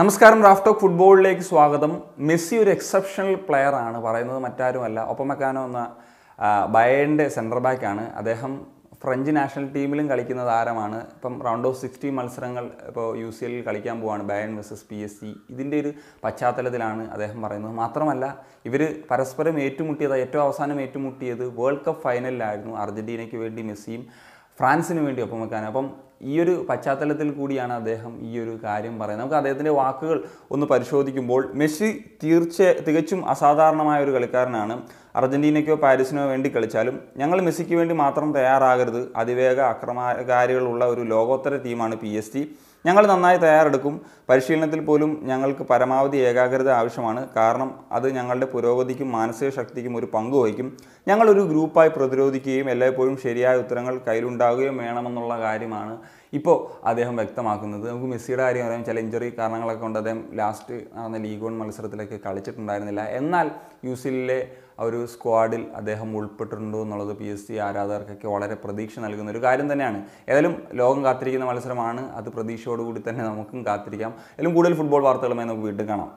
നമസ്കാരം റാഫ്റ്റോ ഫുട്ബോളിലേക്ക് സ്വാഗതം മെസ്സി ഒരു എക്സെപ്ഷണൽ പ്ലെയർ ആണ് പറയുന്നത് മറ്റാരുമല്ല ഒപ്പമെക്കാനോ എന്ന ബയറിൻ്റെ സെൻറ്റർ ബാക്കാണ് അദ്ദേഹം ഫ്രഞ്ച് നാഷണൽ ടീമിലും കളിക്കുന്ന താരമാണ് ഇപ്പം റൗണ്ട് ഓഫ് സിക്സ്റ്റി മത്സരങ്ങൾ ഇപ്പോൾ യു സി എല്ലിൽ കളിക്കാൻ പോവാണ് Bayern versus P S C ഇതിൻ്റെ ഒരു പശ്ചാത്തലത്തിലാണ് അദ്ദേഹം പറയുന്നത് മാത്രമല്ല ഇവർ പരസ്പരം ഏറ്റുമുട്ടിയത് ഏറ്റവും അവസാനം ഏറ്റുമുട്ടിയത് വേൾഡ് കപ്പ് ഫൈനലിലായിരുന്നു അർജൻറ്റീനയ്ക്ക് വേണ്ടി മെസ്സിയും ഫ്രാൻസിന് വേണ്ടി ഒപ്പം വെക്കാൻ അപ്പം ഈ ഒരു പശ്ചാത്തലത്തിൽ കൂടിയാണ് അദ്ദേഹം ഈ ഒരു കാര്യം പറയുന്നത് നമുക്ക് അദ്ദേഹത്തിൻ്റെ വാക്കുകൾ ഒന്ന് പരിശോധിക്കുമ്പോൾ മെസ്സി തീർച്ച തികച്ചും അസാധാരണമായ ഒരു കളിക്കാരനാണ് അർജൻറ്റീനയ്ക്കോ പാരീസിനോ വേണ്ടി കളിച്ചാലും ഞങ്ങൾ മെസ്സിക്ക് വേണ്ടി മാത്രം തയ്യാറാകരുത് അതിവേഗ അക്രമകാരികളുള്ള ഒരു ലോകോത്തര ടീമാണ് പി എസ് ടി ഞങ്ങൾ നന്നായി തയ്യാറെടുക്കും പരിശീലനത്തിൽ പോലും ഞങ്ങൾക്ക് പരമാവധി ഏകാഗ്രത ആവശ്യമാണ് കാരണം അത് ഞങ്ങളുടെ പുരോഗതിക്കും മാനസിക ശക്തിക്കും ഒരു പങ്ക് വഹിക്കും ഞങ്ങളൊരു ഗ്രൂപ്പായി പ്രതിരോധിക്കുകയും എല്ലായ്പ്പോഴും ശരിയായ ഉത്തരങ്ങൾ കയ്യിലുണ്ടാവുകയും വേണമെന്നുള്ള കാര്യമാണ് ഇപ്പോൾ അദ്ദേഹം വ്യക്തമാക്കുന്നത് നമുക്ക് മെസ്സിയുടെ കാര്യം പറയാം ചില ഇഞ്ചറി കാരണങ്ങളൊക്കെ കൊണ്ട് അദ്ദേഹം ലാസ്റ്റ് നടന്ന ലീഗ് വൺ മത്സരത്തിലേക്ക് കളിച്ചിട്ടുണ്ടായിരുന്നില്ല എന്നാൽ യു സിയിലെ ഒരു സ്ക്വാഡിൽ അദ്ദേഹം ഉൾപ്പെട്ടിട്ടുണ്ടോ എന്നുള്ളത് പി എസ് സി ആരാധകർക്കൊക്കെ വളരെ പ്രതീക്ഷ നൽകുന്ന ഒരു കാര്യം തന്നെയാണ് ഏതായാലും ലോകം കാത്തിരിക്കുന്ന മത്സരമാണ് അത് പ്രതീക്ഷ പ്രതീക്ഷയോടുകൂടി തന്നെ നമുക്കും കാത്തിരിക്കാം എല്ലാം കൂടുതൽ ഫുട്ബോൾ വാർത്തകളുമായി നമുക്ക് വീണ്ടും കാണാം